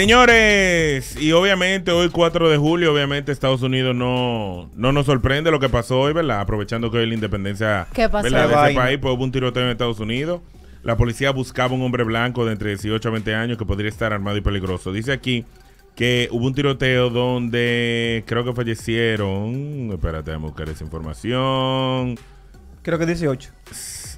Señores, y obviamente hoy 4 de julio, obviamente Estados Unidos no, no nos sorprende lo que pasó hoy, ¿verdad? Aprovechando que hoy la independencia ¿Qué de ese país, pues hubo un tiroteo en Estados Unidos. La policía buscaba un hombre blanco de entre 18 a 20 años que podría estar armado y peligroso. Dice aquí que hubo un tiroteo donde creo que fallecieron, espérate, vamos a buscar esa información. Creo que 18.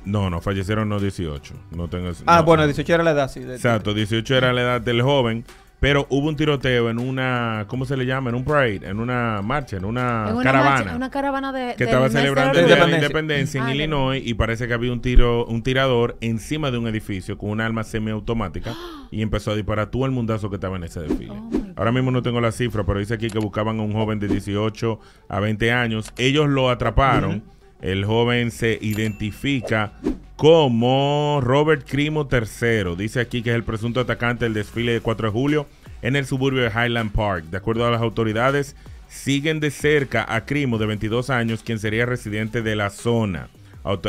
No, no, fallecieron no 18. No tengo, ah, bueno, 18 era la edad, sí. Exacto, 18 era la edad del joven. Pero hubo un tiroteo en una, ¿cómo se le llama? En un parade, en una marcha, en una, caravana. una caravana de, que estaba celebrando el Día de la Independencia en ah, Illinois y parece que había un tiro, un tirador encima de un edificio con un arma semiautomática y empezó a disparar todo el mundazo que estaba en ese desfile. Oh Ahora mismo no tengo la cifra, pero dice aquí que buscaban a un joven de 18 a 20 años. Ellos lo atraparon. El joven se identifica como Robert Crimo III. Dice aquí que es el presunto atacante del desfile de 4 de julio en el suburbio de Highland Park. De acuerdo a las autoridades, siguen de cerca a Crimo de 22 años, quien sería residente de la zona.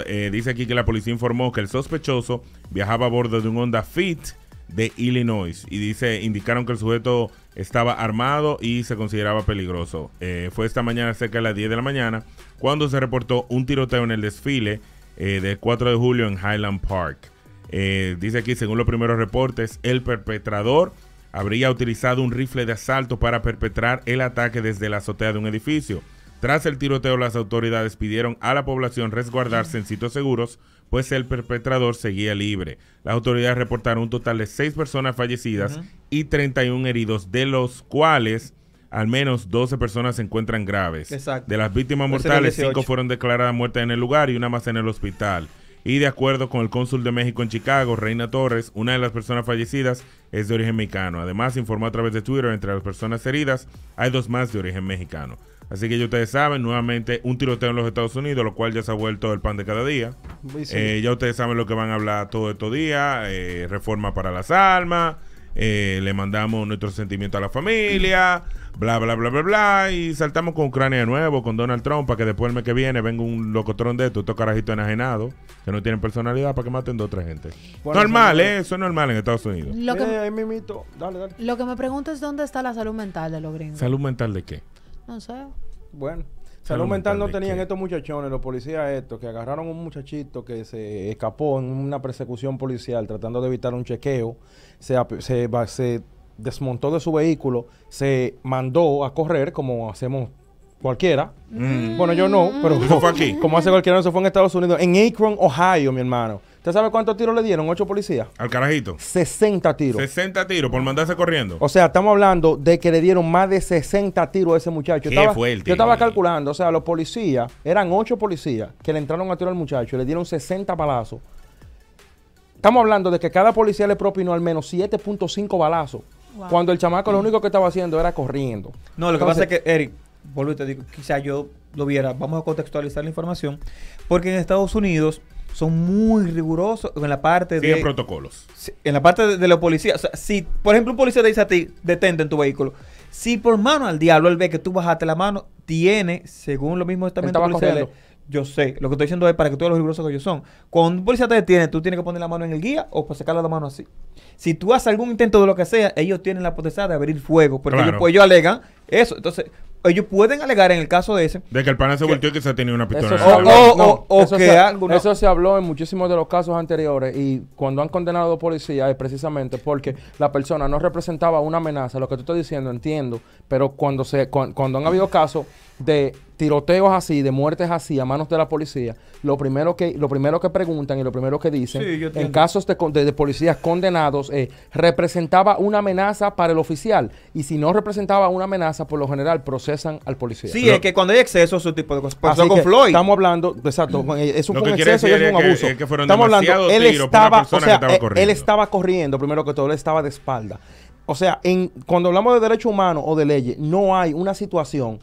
Eh, dice aquí que la policía informó que el sospechoso viajaba a bordo de un Honda Fit de Illinois y dice indicaron que el sujeto estaba armado y se consideraba peligroso. Eh, fue esta mañana cerca de las 10 de la mañana cuando se reportó un tiroteo en el desfile eh, del 4 de julio en Highland Park. Eh, dice aquí, según los primeros reportes, el perpetrador habría utilizado un rifle de asalto para perpetrar el ataque desde la azotea de un edificio. Tras el tiroteo, las autoridades pidieron a la población resguardarse en sitios seguros pues el perpetrador seguía libre. Las autoridades reportaron un total de seis personas fallecidas y 31 heridos, de los cuales al menos 12 personas se encuentran graves. De las víctimas mortales, cinco fueron declaradas muertas en el lugar y una más en el hospital. Y de acuerdo con el cónsul de México en Chicago, Reina Torres, una de las personas fallecidas es de origen mexicano. Además, informó a través de Twitter, entre las personas heridas hay dos más de origen mexicano. Así que ya ustedes saben, nuevamente un tiroteo en los Estados Unidos, lo cual ya se ha vuelto el pan de cada día. Eh, ya ustedes saben lo que van a hablar todos estos días, eh, reforma para las almas, eh, le mandamos nuestro sentimiento a la familia, bla, bla, bla, bla, bla, y saltamos con Ucrania de nuevo, con Donald Trump, para que después el mes que viene venga un locotrón de estos, carajitos enajenados, que no tienen personalidad, para que maten dos o tres gente. Normal, ¿eh? Eso es normal en Estados Unidos. Lo que, lo que me pregunto es dónde está la salud mental de los gringos. ¿Salud mental de qué? No sé. Bueno. Salud mental no tenían estos muchachones, los policías estos, que agarraron un muchachito que se escapó en una persecución policial tratando de evitar un chequeo, se, se, desmontó de su vehículo, se mandó a correr como hacemos cualquiera. Mm. Bueno, yo no, pero fue aquí. como hace cualquiera, eso fue en Estados Unidos, en Akron, Ohio, mi hermano. ¿Usted sabe cuántos tiros le dieron? ¿Ocho policías? Al carajito. 60 tiros. 60 tiros por mandarse corriendo. O sea, estamos hablando de que le dieron más de 60 tiros a ese muchacho. Qué estaba, fuerte. Yo estaba calculando, o sea, los policías, eran ocho policías que le entraron a tiro al muchacho y le dieron 60 balazos. Estamos hablando de que cada policía le propinó al menos 7.5 balazos. Cuando el chamaco lo único que estaba haciendo era corriendo. No, lo que pasa es que, Eric, vuelvo te digo, quizá yo lo viera, vamos a contextualizar la información, porque en Estados Unidos son muy rigurosos en la parte de... protocolos. En la parte de, la policía. O sea, si, por ejemplo, un policía te dice a ti, detente en tu vehículo. Si por mano al diablo él ve que tú bajaste la mano, tiene, según lo mismo estamento policial, yo sé, lo que estoy diciendo es para que tú veas lo rigurosos que ellos son. Cuando un policía te detiene, tú tienes que poner la mano en el guía o pues, sacarle la mano así. Si tú haces algún intento de lo que sea, ellos tienen la potestad de abrir fuego, porque ellos, pues, ellos alegan eso, entonces, ellos pueden alegar en el caso de ese. De que el pana se volteó y que se tenía una pistola. Eso se habló, o, que Eso se habló en muchísimos de los casos anteriores y cuando han condenado a policías es precisamente porque la persona no representaba una amenaza. Lo que tú estás diciendo, entiendo, pero cuando, se, cuando, han habido casos de tiroteos así, de muertes así a manos de la policía, lo primero que, lo primero que preguntan y lo primero que dicen en casos de, policías condenados eh, representaba una amenaza para el oficial y si no representaba una amenaza por lo general, procesan al policía. Sí, es que cuando hay exceso, ese tipo de cosas. Pasó con Floyd. Estamos hablando, exacto, es un, exceso y es un abuso. Que, estamos hablando, él estaba, o sea, eh, él estaba corriendo, primero que todo, él estaba de espalda. O sea, en, cuando hablamos de derechos humanos o de leyes, no hay una situación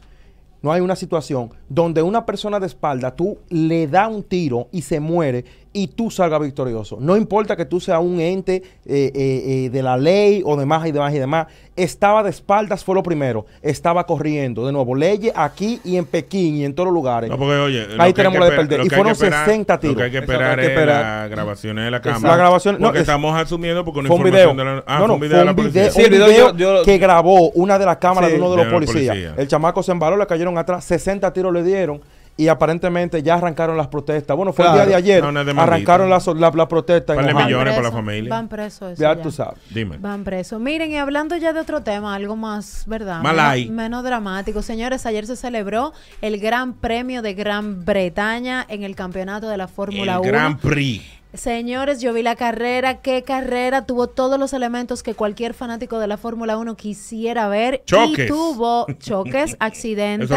no hay una situación donde una persona de espalda tú le da un tiro y se muere y tú salgas victorioso. No importa que tú seas un ente eh, eh, eh, de la ley o demás y demás y demás. Estaba de espaldas, fue lo primero. Estaba corriendo. De nuevo, leyes aquí y en Pekín y en todos los lugares. No, porque oye, ahí tenemos la de perder. Y fueron 60 tiros. Lo que hay que esperar, es las grabaciones de la cámara. La grabación, no, estamos asumiendo porque no fue un video. De la, ah, un video, que grabó una de las cámaras de uno de, los policías. El chamaco se embaló, le cayeron atrás, 60 tiros le dieron y aparentemente ya arrancaron las protestas. Bueno, fue el día de ayer. arrancaron las protestas. la, millones para la familia. Van presos. Ya, tú sabes. Van presos. Miren, y hablando ya de otro tema, algo más, ¿verdad? Malay. Menos, dramático. Señores, ayer se celebró el Gran Premio de Gran Bretaña en el campeonato de la Fórmula 1. Gran Prix. Señores, yo vi la carrera, qué carrera, tuvo todos los elementos que cualquier fanático de la Fórmula 1 quisiera ver. Y tuvo choques, accidentes,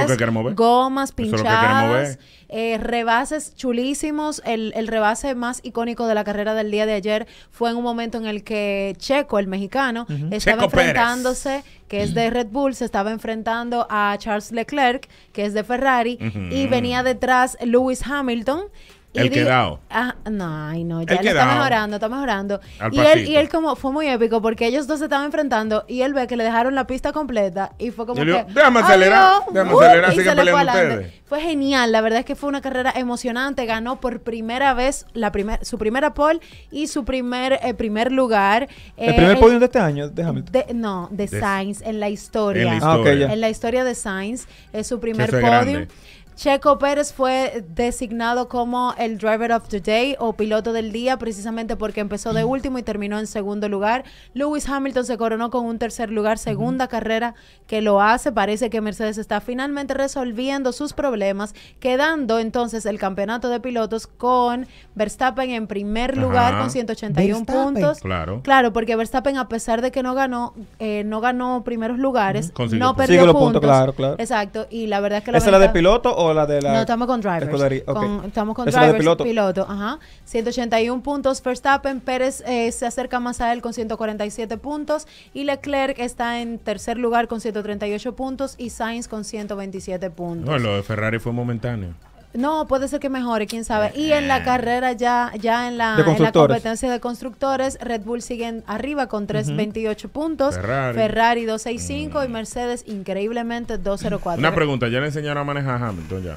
gomas pinchadas, eh, rebases chulísimos. El, rebase más icónico de la carrera del día de ayer fue en un momento en el que Checo, el mexicano, estaba enfrentándose, que es de Red Bull, se estaba enfrentando a Charles Leclerc, que es de Ferrari, y venía detrás Lewis Hamilton el quedado. Ah, no, no, ya le está mejorando, está mejorando. y él, y él como, fue muy épico porque ellos dos se estaban enfrentando y él ve que le dejaron la pista completa y fue como que... déjame acelerar, uh, déjame acelerar, Fue genial, la verdad es que fue una carrera emocionante, ganó por primera vez la su primera pole y su primer, eh, primer lugar. ¿El primer eh, podio de este año? Déjame. no, de, Sainz, en la historia. Ah, en la historia, de Sainz, es su primer podio. Checo Pérez fue designado como el Driver of the Day o piloto del día precisamente porque empezó de último y terminó en segundo lugar. Lewis Hamilton se coronó con un tercer lugar, segunda carrera que lo hace. Parece que Mercedes está finalmente resolviendo sus problemas, quedando entonces el campeonato de pilotos con Verstappen en primer lugar con 181 puntos. Claro. claro, porque Verstappen a pesar de que no ganó, eh, no ganó primeros lugares, no perdió puntos. claro, claro. Exacto, y la verdad es que la verdad, la de piloto no, estamos con drivers. Con, estamos con drivers, piloto? Ajá. 181 puntos. Verstappen Pérez eh, se acerca más a él con 147 puntos. Y Leclerc está en tercer lugar con 138 puntos. Y Sainz con 127 puntos. No, lo de Ferrari fue momentáneo. No, puede ser que mejore, quién sabe. Y en la eh. carrera ya, ya en la, competencia de constructores, Red Bull siguen arriba con 328 puntos, Ferrari, 265 mm. y Mercedes increíblemente 204. Una pregunta, ¿ya le enseñaron a manejar a Hamilton ya?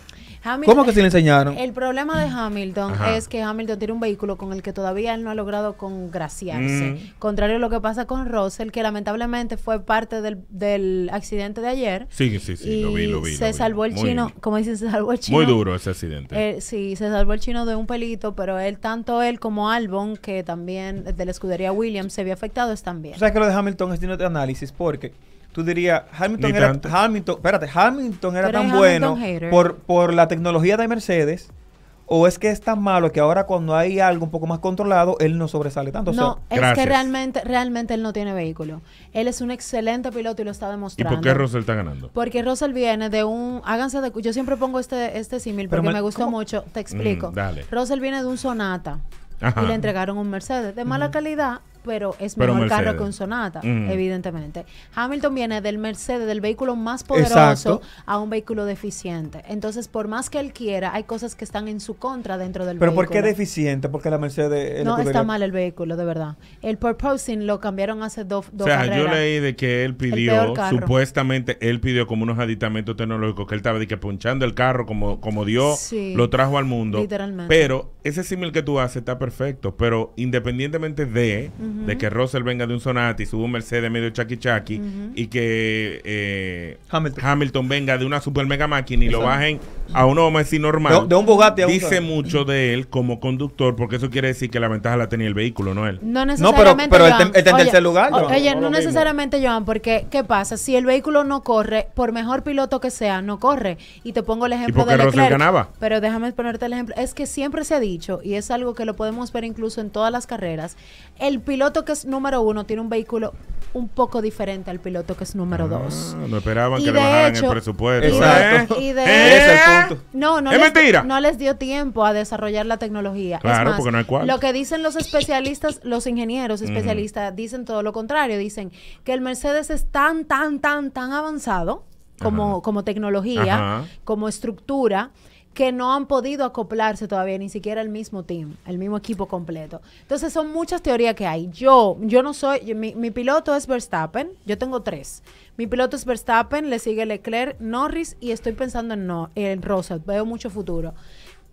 Ah, ¿Cómo que se le enseñaron? El problema de Hamilton es que Hamilton tiene un vehículo con el que todavía él no ha logrado congraciarse. Mm. Contrario a lo que pasa con Russell, que lamentablemente fue parte del, accidente de ayer. Sí, sí, sí, lo vi, lo vi. Se salvó el chino, ¿Cómo como se salvó el chino. Muy duro ese accidente. Eh, sí, se salvó el chino de un pelito, pero él, tanto él como Albon, que también de la escudería Williams se vio afectado, están bien. O sea, que lo de Hamilton es de análisis porque tú dirías, Hamilton era, Hamilton, espérate, Hamilton era tan bueno por, la tecnología de Mercedes. ¿O es que es tan malo que ahora cuando hay algo un poco más controlado, él no sobresale tanto? No, es que realmente, realmente él no tiene vehículo. Él es un excelente piloto y lo está demostrando. ¿Y por qué Russell está ganando? Porque Russell viene de un... Háganse de... Yo siempre pongo este, este símil porque me, gustó mucho. Te mm, explico. Russell viene de un Sonata. Y le entregaron un Mercedes de mala calidad pero es mejor carro que un Sonata, mm. evidentemente. Hamilton viene del Mercedes, del vehículo más poderoso, a un vehículo deficiente. Entonces, por más que él quiera, hay cosas que están en su contra dentro del ¿Pero vehículo. ¿Pero por qué deficiente? Porque la Mercedes... No, está mal el vehículo, de verdad. El purposing lo cambiaron hace dos años. O sea, yo leí de que él pidió, supuestamente, él pidió como unos aditamentos tecnológicos que él estaba de que punchando el carro como, como Dios lo trajo al mundo. Literalmente. Pero ese símil que tú haces está perfecto, pero independientemente de de que Russell venga de un Sonati, suba un Mercedes medio chaki chaki y que eh, Hamilton. venga de una super mega máquina y lo bajen a un hombre a normal. De, un Bugatti Dice mucho de él como conductor, porque eso quiere decir que la ventaja la tenía el vehículo, no él. No necesariamente. No, pero, este- este lugar. no, necesariamente, Joan, porque ¿qué pasa? Si el vehículo no corre, por mejor piloto que sea, no corre. Y te pongo el ejemplo de Leclerc. Ganaba? Pero déjame ponerte el ejemplo. Es que siempre se ha dicho, y es algo que lo podemos ver incluso en todas las carreras, el piloto el piloto que es número uno tiene un vehículo un poco diferente al piloto que es número ah, dos. No esperaban que le bajaran el presupuesto. Exacto. No, no, mentira? no les dio tiempo a desarrollar la tecnología. Claro, porque no hay cuatro. Lo que dicen los especialistas, los ingenieros especialistas, dicen todo lo contrario. Dicen que el Mercedes es tan, tan, tan, tan avanzado como, como tecnología, como estructura, que no han podido acoplarse todavía, ni siquiera el mismo team, el mismo equipo completo. Entonces son muchas teorías que hay. Yo, yo no soy, mi, piloto es Verstappen, yo tengo tres. Mi piloto es Verstappen, le sigue Leclerc, Norris y estoy pensando en, no, en veo mucho futuro.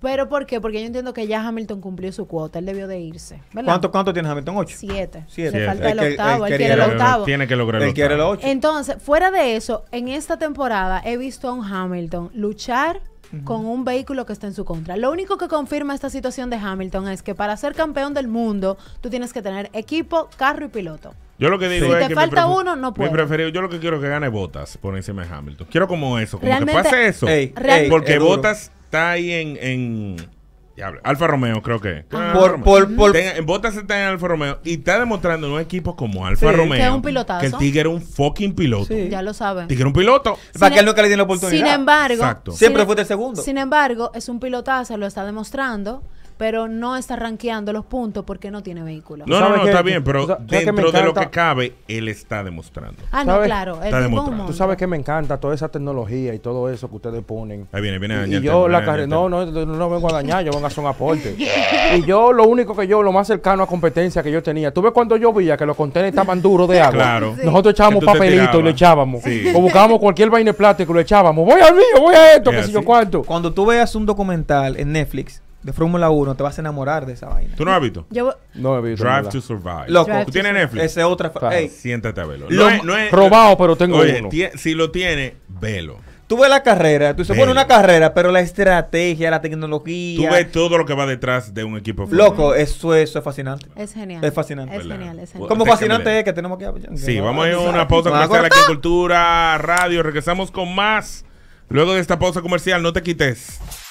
Pero ¿por qué? Porque yo entiendo que ya Hamilton cumplió su cuota, él debió de irse. ¿Cuánto, tiene Hamilton? ¿Ocho? Siete. Siete. Se falta el, octavo, él, quiere el octavo. Tiene que lograr el él quiere el ocho. Entonces, fuera de eso, en esta temporada he visto a un Hamilton luchar con un vehículo que está en su contra. Lo único que confirma esta situación de Hamilton es que para ser campeón del mundo, tú tienes que tener equipo, carro y piloto. Yo lo que digo es que... si te falta uno, no puedes. yo lo que quiero es que gane Botas por encima de Hamilton. Quiero como eso, como que pase eso. porque Botas está ahí en, en Alfa Romeo, creo que. Por, por, en Botas está en Alfa Romeo y está demostrando en un equipo como Alfa Romeo que, el Tigre era un fucking piloto. Ya lo saben. Tigre es un piloto. Para que él nunca le tiene la oportunidad. Sin embargo, siempre fue el segundo. Sin embargo, es un pilotazo, lo está demostrando pero no está rankeando los puntos porque no tiene vehículo. No, no, no, está bien, pero dentro de lo que cabe, él está demostrando. Ah, no, claro. está demostrando. Tú sabes que me encanta toda esa tecnología y todo eso que ustedes ponen. Ahí viene, viene a dañar. Y yo la carrera, no, no, no vengo a dañar, yo vengo a hacer un aporte. y yo lo único que yo, lo más cercano a competencia que yo tenía, tú ves cuando yo veía que los contenedores estaban duros de agua. Claro. Nosotros echábamos papelito y lo echábamos. Sí. O buscábamos cualquier vaina de plástico y lo echábamos. Voy al mío, voy a esto, que sé yo cuánto. Cuando tú veas un documental en Netflix de Fórmula 1, te vas a enamorar de esa vaina. ¿Tú no has visto? Yo, no he visto. Drive to Survive. Loco, ¿tú tienes Netflix? Ese otra. Siéntate a verlo. No, es, robado, pero tengo oye, Si lo tiene, velo. Tú ves la carrera, tú se pone una carrera, pero la estrategia, la tecnología. Tú ves todo lo que va detrás de un equipo. Loco, eso, eso es fascinante. Es genial. Es fascinante. Es genial, es genial. Como fascinante es que tenemos que... Sí, vamos a ir a una pausa comercial aquí en Cultura Radio. Regresamos con más. Luego de esta pausa comercial, no te quites.